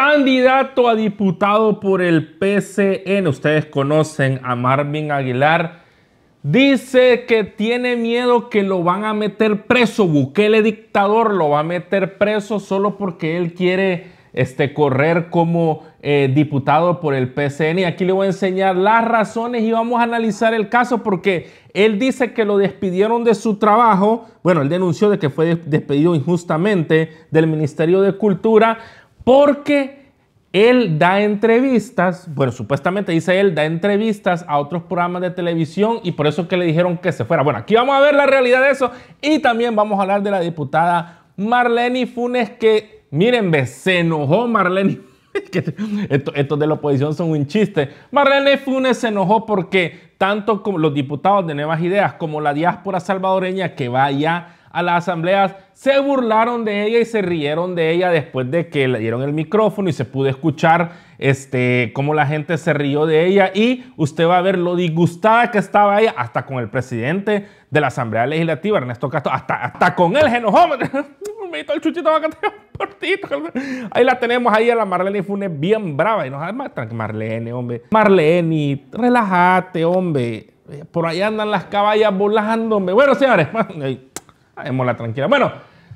candidato a diputado por el PCN, ustedes conocen a Marvin Aguilar, dice que tiene miedo que lo van a meter preso. Bukele dictador lo va a meter preso solo porque él quiere este, correr como eh, diputado por el PCN. Y aquí le voy a enseñar las razones y vamos a analizar el caso porque él dice que lo despidieron de su trabajo. Bueno, él denunció de que fue despedido injustamente del Ministerio de Cultura porque él da entrevistas, bueno, supuestamente dice él, da entrevistas a otros programas de televisión y por eso que le dijeron que se fuera. Bueno, aquí vamos a ver la realidad de eso y también vamos a hablar de la diputada Marlene Funes que, miren, ve, se enojó Marlene. Estos de la oposición son un chiste. Marlene Funes se enojó porque tanto como los diputados de Nuevas Ideas como la diáspora salvadoreña que vaya allá a las asambleas, se burlaron de ella y se rieron de ella después de que le dieron el micrófono y se pudo escuchar este, cómo la gente se rió de ella y usted va a ver lo disgustada que estaba ella, hasta con el presidente de la Asamblea Legislativa, Ernesto Castro, hasta, hasta con el genojómetro. el chuchito Ahí la tenemos ahí a la Marlene Funes bien brava. Y nos Marlene, hombre. Marlene, relájate, hombre. Por allá andan las caballas volando, hombre. Bueno, señores, mola tranquila. Bueno,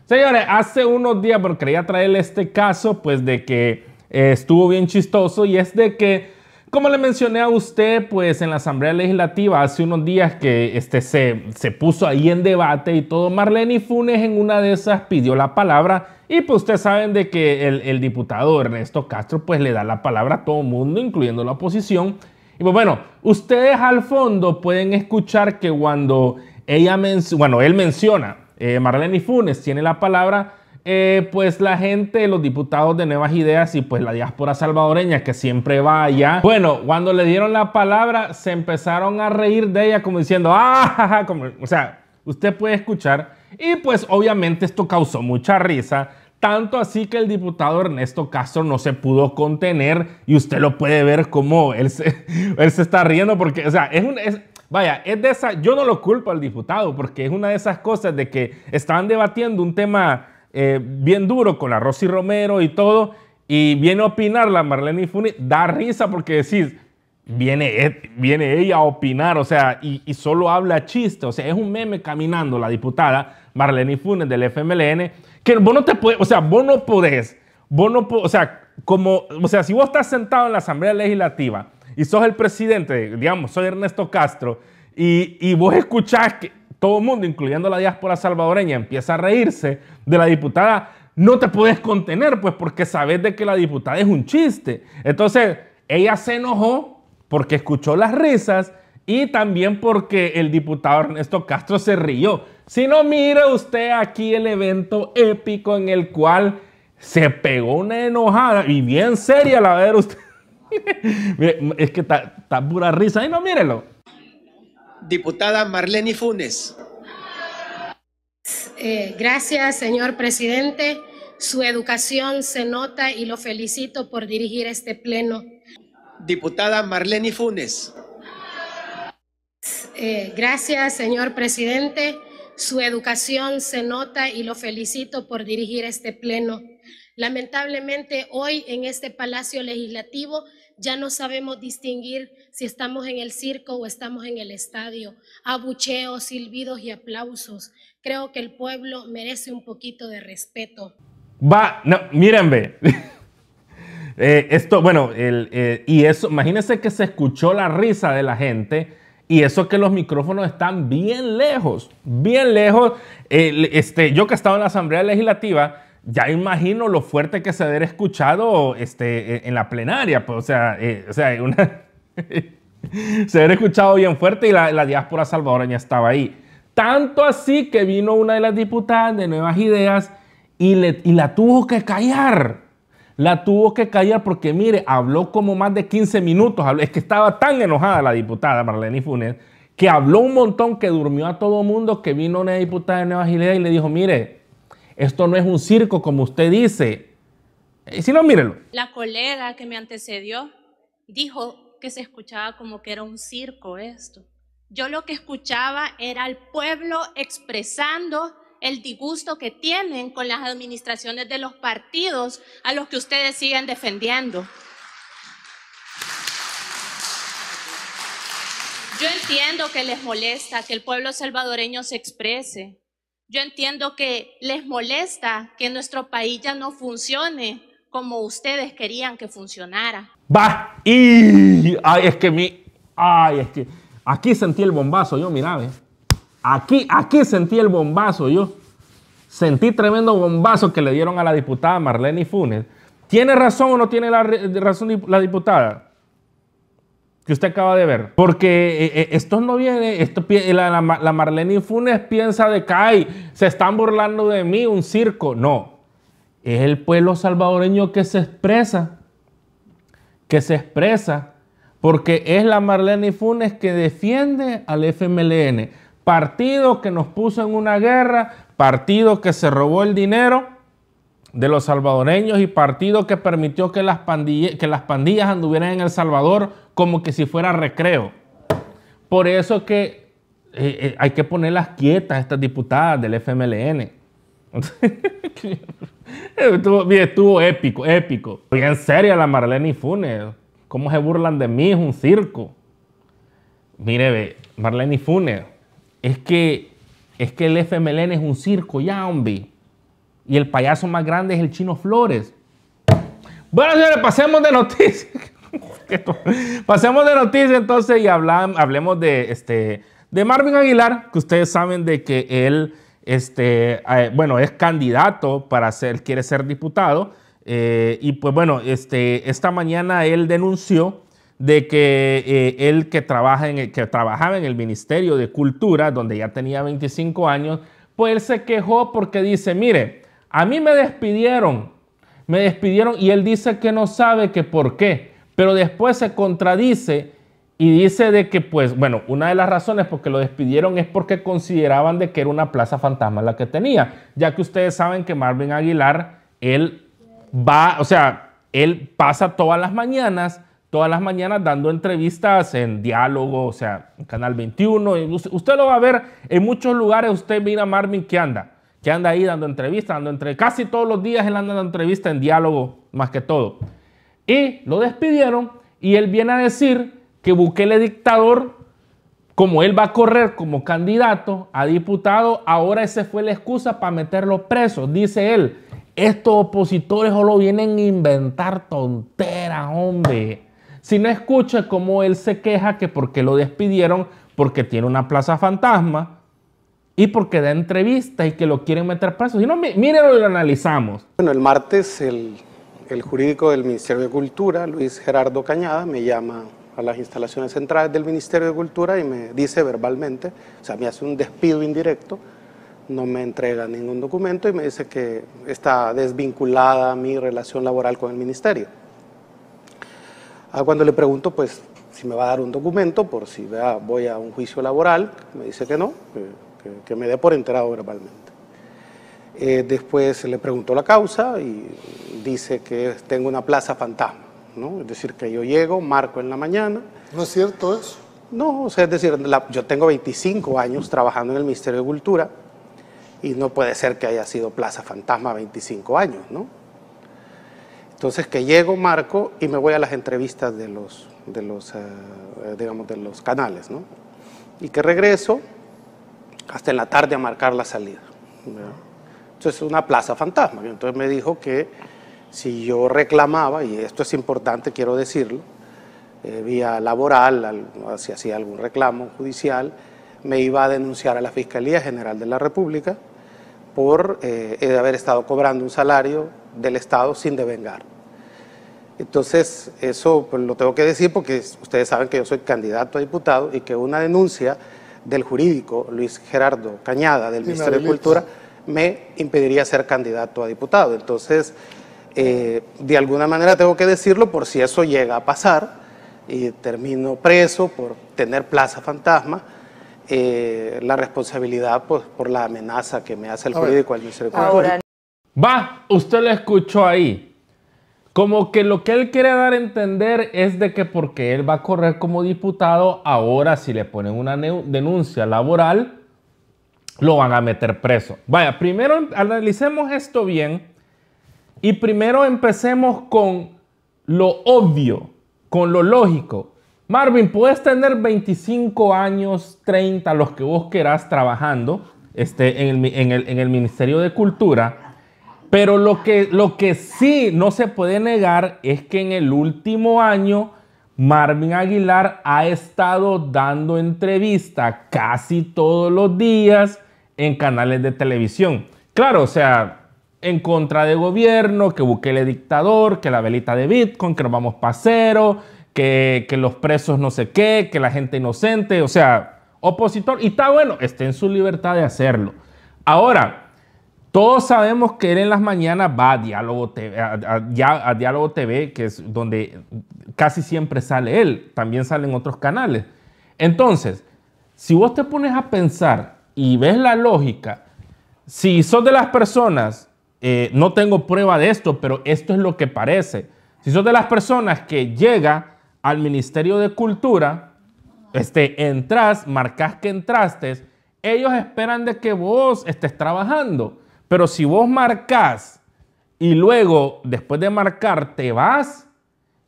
señores, hace unos días, pero quería traerle este caso, pues de que eh, estuvo bien chistoso y es de que, como le mencioné a usted, pues en la Asamblea Legislativa hace unos días que este, se, se puso ahí en debate y todo, Marlene Funes en una de esas pidió la palabra y pues ustedes saben de que el, diputado Ernesto Castro pues le da la palabra a todo el mundo, incluyendo la oposición. Y pues bueno, ustedes al fondo pueden escuchar que cuando ella bueno, él menciona eh, Marlene Funes tiene la palabra, eh, pues la gente, los diputados de Nuevas Ideas y pues la diáspora salvadoreña que siempre va allá. Bueno, cuando le dieron la palabra se empezaron a reír de ella como diciendo, ah, jaja", como, o sea, usted puede escuchar. Y pues obviamente esto causó mucha risa. Tanto así que el diputado Ernesto Castro no se pudo contener y usted lo puede ver como él se, está riendo porque, o sea, es un, es, Vaya, es de esa, yo no lo culpo al diputado porque es una de esas cosas de que estaban debatiendo un tema eh, bien duro con la Rosy Romero y todo y viene a opinar la Marlene Funes, da risa porque decís, viene, eh, viene ella a opinar, o sea, y, solo habla chiste, o sea, es un meme caminando la diputada Marlene Funes del FMLN, que vos no te puedes, o sea, vos no podés, o sea, como, o sea, si vos estás sentado en la Asamblea Legislativa y sos el presidente, digamos, soy Ernesto Castro, y, vos escuchás que todo el mundo, incluyendo la diáspora salvadoreña, empieza a reírse de la diputada, no te puedes contener, pues porque sabes de que la diputada es un chiste. Entonces, ella se enojó porque escuchó las risas y también porque el diputado Ernesto Castro se rió. Si no, mire usted aquí el evento épico en el cual se pegó una enojada y bien seria la ver usted es que está pura risa. Y no, mírelo. Diputada Marlene Funes. Eh, gracias, señor presidente. Su educación se nota y lo felicito por dirigir este pleno. Diputada Marlene Funes. Eh, gracias, señor presidente. Su educación se nota y lo felicito por dirigir este pleno. Lamentablemente hoy en este Palacio Legislativo ya no sabemos distinguir si estamos en el circo o estamos en el estadio. Abucheos, silbidos y aplausos. Creo que el pueblo merece un poquito de respeto. Va, no, mírenme. Eh, esto, bueno, eh, y eso, imagínense que se escuchó la risa de la gente. Y eso que los micrófonos están bien lejos, bien lejos. Eh, este, yo que he estado en la Asamblea Legislativa, ya imagino lo fuerte que se debe escuchado este, e, en la plenaria, pues, o sea, eh, o sea se debe escuchado bien fuerte y la, diáspora salvadoreña estaba ahí. Tanto así que vino una de las diputadas de Nuevas Ideas y, le, y la tuvo que callar. La tuvo que callar porque, mire, habló como más de 15 minutos. Es que estaba tan enojada la diputada Marlene Funes que habló un montón, que durmió a todo mundo, que vino una diputada de Nuevas Ideas y le dijo, mire, esto no es un circo como usted dice. Y Si no, mírenlo. La colega que me antecedió dijo que se escuchaba como que era un circo esto. Yo lo que escuchaba era al pueblo expresando el disgusto que tienen con las administraciones de los partidos a los que ustedes siguen defendiendo. Yo entiendo que les molesta que el pueblo salvadoreño se exprese, yo entiendo que les molesta que nuestro país ya no funcione como ustedes querían que funcionara. Va, y ay, es que mi, ay, es que aquí sentí el bombazo yo, mira, Aquí, aquí sentí el bombazo yo. Sentí tremendo bombazo que le dieron a la diputada Marlene Funes. ¿Tiene razón o no tiene la, razón la diputada? que usted acaba de ver. Porque eh, eh, esto no viene, esto, la, la, Marlene Funes piensa de que, se están burlando de mí, un circo. No, es el pueblo salvadoreño que se expresa, que se expresa, porque es la Marlene Funes que defiende al FMLN, partido que nos puso en una guerra, partido que se robó el dinero de los salvadoreños y partido que permitió que las, pandillas anduvieran en El Salvador como que si fuera recreo. Por eso que eh, eh, hay que ponerlas quietas estas diputadas del FMLN. estuvo, estuvo, épico, épico. En seria la Marlene Funes. ¿Cómo se burlan de mí? Es un circo. Mire, Marlene Funes, es que, es que el FMLN es un circo ya, hombre. Y el payaso más grande es el chino Flores. Bueno, señores, pasemos de noticias. pasemos de noticias entonces y hablemos de, este, de Marvin Aguilar, que ustedes saben de que él, este, eh, bueno, es candidato para ser, quiere ser diputado. Eh, y pues bueno, este, esta mañana él denunció de que eh, él que, trabaja en que trabajaba en el Ministerio de Cultura, donde ya tenía 25 años, pues él se quejó porque dice, mire, a mí me despidieron, me despidieron y él dice que no sabe que por qué, pero después se contradice y dice de que, pues, bueno, una de las razones por que lo despidieron es porque consideraban de que era una plaza fantasma la que tenía, ya que ustedes saben que Marvin Aguilar, él va, o sea, él pasa todas las mañanas, todas las mañanas dando entrevistas en diálogo, o sea, en Canal 21, usted, usted lo va a ver en muchos lugares, usted mira a Marvin que anda que anda ahí dando entrevistas, entre casi todos los días él anda dando entrevistas en diálogo más que todo. Y lo despidieron y él viene a decir que Bukele dictador, como él va a correr como candidato a diputado, ahora esa fue la excusa para meterlo preso, dice él. Estos opositores solo vienen a inventar tonteras, hombre. Si no escucha cómo él se queja que porque lo despidieron, porque tiene una plaza fantasma, y porque da entrevistas y que lo quieren meter preso. Si no, mírenlo y lo analizamos. Bueno, el martes el, jurídico del Ministerio de Cultura, Luis Gerardo Cañada, me llama a las instalaciones centrales del Ministerio de Cultura y me dice verbalmente, o sea, me hace un despido indirecto, no me entrega ningún documento y me dice que está desvinculada mi relación laboral con el Ministerio. Ah, cuando le pregunto, pues, si me va a dar un documento, por si vea, voy a un juicio laboral, me dice que no, eh, que, me dé por enterado verbalmente. Eh, después le preguntó la causa y dice que tengo una plaza fantasma, ¿no? Es decir, que yo llego, marco en la mañana. ¿No es cierto eso? No, o sea, es decir, yo tengo 25 años trabajando en el Ministerio de Cultura y no puede ser que haya sido plaza fantasma 25 años, ¿no? Entonces que llego, marco y me voy a las entrevistas de los, de los, eh, digamos, de los canales, ¿no? Y que regreso hasta en la tarde a marcar la salida. entonces es una plaza fantasma. Entonces me dijo que si yo reclamaba, y esto es importante, quiero decirlo, eh, vía laboral, si hacía algún reclamo judicial, me iba a denunciar a la Fiscalía General de la República por eh, haber estado cobrando un salario del Estado sin devengar. Entonces, eso pues, lo tengo que decir porque ustedes saben que yo soy candidato a diputado y que una denuncia del jurídico, Luis Gerardo Cañada, del Ministerio de Cultura, me impediría ser candidato a diputado. Entonces, eh, de alguna manera tengo que decirlo por si eso llega a pasar y termino preso por tener plaza fantasma. Eh, la responsabilidad pues, por la amenaza que me hace el jurídico al Ministerio de Cultura. Va, usted lo escuchó ahí. Como que lo que él quiere dar a entender es de que porque él va a correr como diputado, ahora si le ponen una denuncia laboral, lo van a meter preso. Vaya, primero em-, analicemos esto bien y primero empecemos con lo obvio, con lo lógico. Marvin, puedes tener 25 años, 30, los que vos querás trabajando este, en el Ministerio de Cultura pero lo que, lo que sí no se puede negar es que en el último año Marvin Aguilar ha estado dando entrevista casi todos los días en canales de televisión. Claro, o sea, en contra de gobierno, que Bukele dictador, que la velita de Bitcoin, que nos vamos pasero cero, que, que los presos no sé qué, que la gente inocente, o sea, opositor. Y está bueno, está en su libertad de hacerlo. Ahora, todos sabemos que él en las mañanas va a Diálogo TV, Diálogo TV, que es donde casi siempre sale él, también salen otros canales. Entonces, si vos te pones a pensar y ves la lógica, si sos de las personas, eh, no tengo prueba de esto, pero esto es lo que parece, si sos de las personas que llega al Ministerio de Cultura, este, entras, marcas que entraste, ellos esperan de que vos estés trabajando. Pero si vos marcas y luego, después de marcar, te vas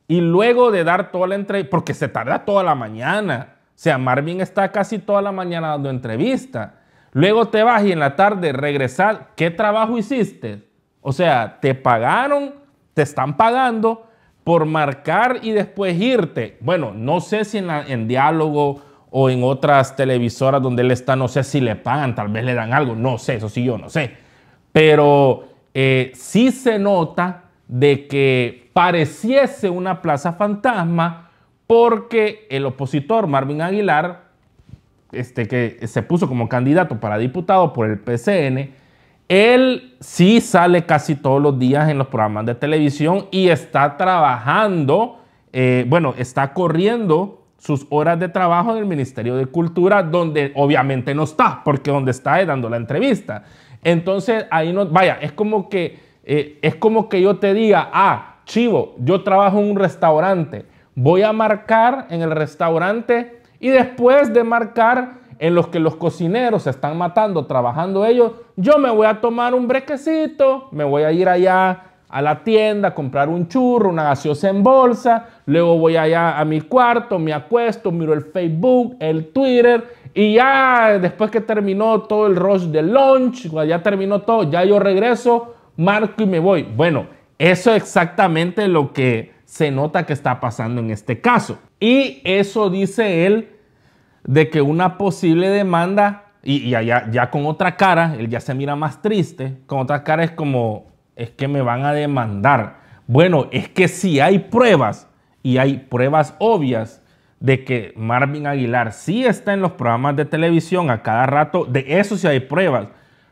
y luego de dar toda la entrevista, porque se tarda toda la mañana. O sea, Marvin está casi toda la mañana dando entrevista. Luego te vas y en la tarde regresar. ¿Qué trabajo hiciste? O sea, te pagaron, te están pagando por marcar y después irte. Bueno, no sé si en, en diálogo o en otras televisoras donde él está, no sé si le pagan, tal vez le dan algo, no sé, eso sí yo no sé. Pero eh, sí se nota de que pareciese una plaza fantasma porque el opositor Marvin Aguilar, este, que se puso como candidato para diputado por el PCN, él sí sale casi todos los días en los programas de televisión y está trabajando, eh, bueno, está corriendo sus horas de trabajo en el Ministerio de Cultura, donde obviamente no está, porque donde está es dando la entrevista. Entonces ahí no, vaya, es como que, eh, es como que yo te diga, ah, chivo, yo trabajo en un restaurante, voy a marcar en el restaurante y después de marcar en los que los cocineros se están matando, trabajando ellos, yo me voy a tomar un brequecito, me voy a ir allá a la tienda, comprar un churro, una gaseosa en bolsa, luego voy allá a mi cuarto, me acuesto, miro el Facebook, el Twitter y ya después que terminó todo el rush del lunch, ya terminó todo, ya yo regreso, marco y me voy. Bueno, eso es exactamente lo que se nota que está pasando en este caso. Y eso dice él de que una posible demanda, y, y allá, ya con otra cara, él ya se mira más triste, con otra cara es como, es que me van a demandar. Bueno, es que si hay pruebas y hay pruebas obvias de que Marvin Aguilar sí está en los programas de televisión a cada rato, de eso sí hay pruebas.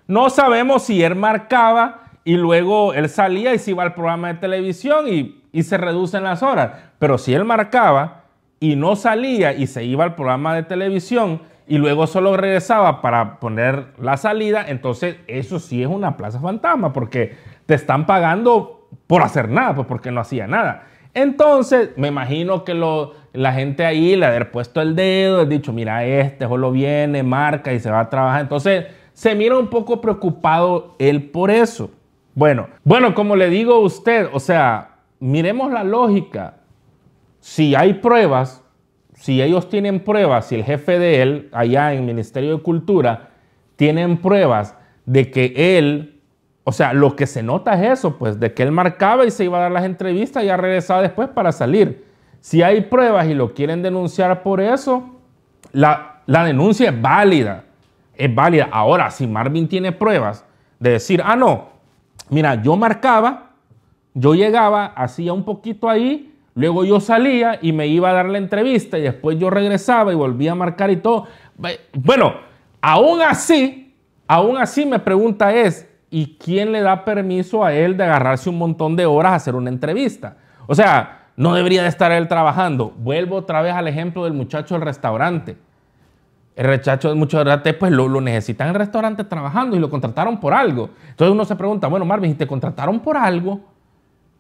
No sabemos si él marcaba y luego él salía y se iba al programa de televisión y, y se reducen las horas. Pero si él marcaba y no salía y se iba al programa de televisión y luego solo regresaba para poner la salida, entonces eso sí es una plaza fantasma porque te están pagando por hacer nada, pues porque no hacía nada. Entonces, me imagino que lo, la gente ahí le haber puesto el dedo, ha dicho, mira, este solo viene, marca y se va a trabajar. Entonces, se mira un poco preocupado él por eso. Bueno, bueno, como le digo a usted, o sea, miremos la lógica. Si hay pruebas, si ellos tienen pruebas, si el jefe de él, allá en el Ministerio de Cultura, tienen pruebas de que él o sea, lo que se nota es eso, pues, de que él marcaba y se iba a dar las entrevistas y ya regresaba después para salir. Si hay pruebas y lo quieren denunciar por eso, la, la denuncia es válida. Es válida. Ahora, si Marvin tiene pruebas de decir, ah, no, mira, yo marcaba, yo llegaba, hacía un poquito ahí, Luego yo salía y me iba a dar la entrevista y después yo regresaba y volvía a marcar y todo. Bueno, aún así, aún así me pregunta es, ¿Y quién le da permiso a él de agarrarse un montón de horas a hacer una entrevista? O sea, no debería de estar él trabajando. Vuelvo otra vez al ejemplo del muchacho del restaurante. El rechazo de muchos pues lo, necesitan en el restaurante trabajando y lo contrataron por algo. Entonces uno se pregunta, bueno, Marvin, si te contrataron por algo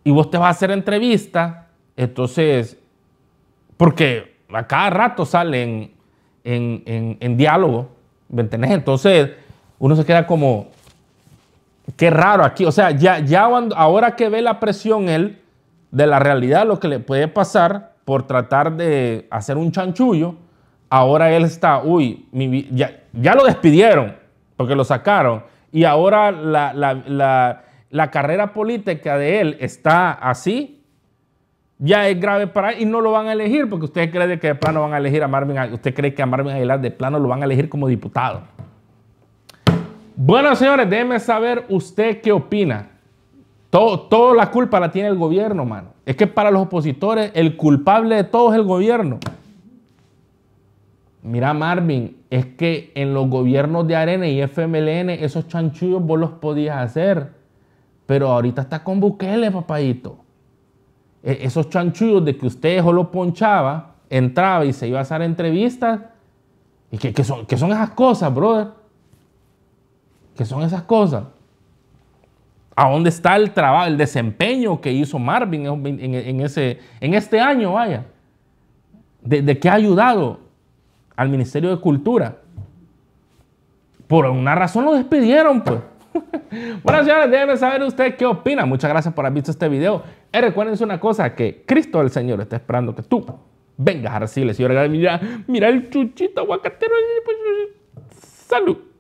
y vos te vas a hacer entrevista, entonces, porque a cada rato salen en, diálogo, ¿me Entonces uno se queda como, qué raro aquí. O sea, ya, ya ahora que ve la presión él de la realidad, lo que le puede pasar por tratar de hacer un chanchullo, ahora él está, uy, ya, ya, lo despidieron porque lo sacaron. Y ahora la, carrera política de él está así, ya es grave para él y no lo van a elegir porque usted cree que de plano van a elegir a Marvin, usted cree que a Marvin Aguilar de plano lo van a elegir como diputado. Bueno, señores, déjeme saber usted qué opina. Todo, toda la culpa la tiene el gobierno, mano. Es que para los opositores el culpable de todo es el gobierno. Mira, Marvin, es que en los gobiernos de Arena y FMLN esos chanchullos vos los podías hacer. Pero ahorita está con Bukele, papayito. E, esos chanchullos de que usted solo ponchaba, entraba y se iba a hacer entrevistas. ¿Y qué, son, qué son esas cosas, brother? ¿Qué son esas cosas? ¿A dónde está el trabajo, el desempeño que hizo Marvin en, ese, en este año, vaya? ¿De, qué ha ayudado al Ministerio de Cultura? Por una razón lo despidieron, pues. Bueno, señores, déjenme saber usted qué opina. Muchas gracias por haber visto este video. Y recuérdense una cosa, que Cristo el Señor está esperando que tú vengas a recibirle. Señor, mira, mira el chuchito aguacatero. Pues, salud.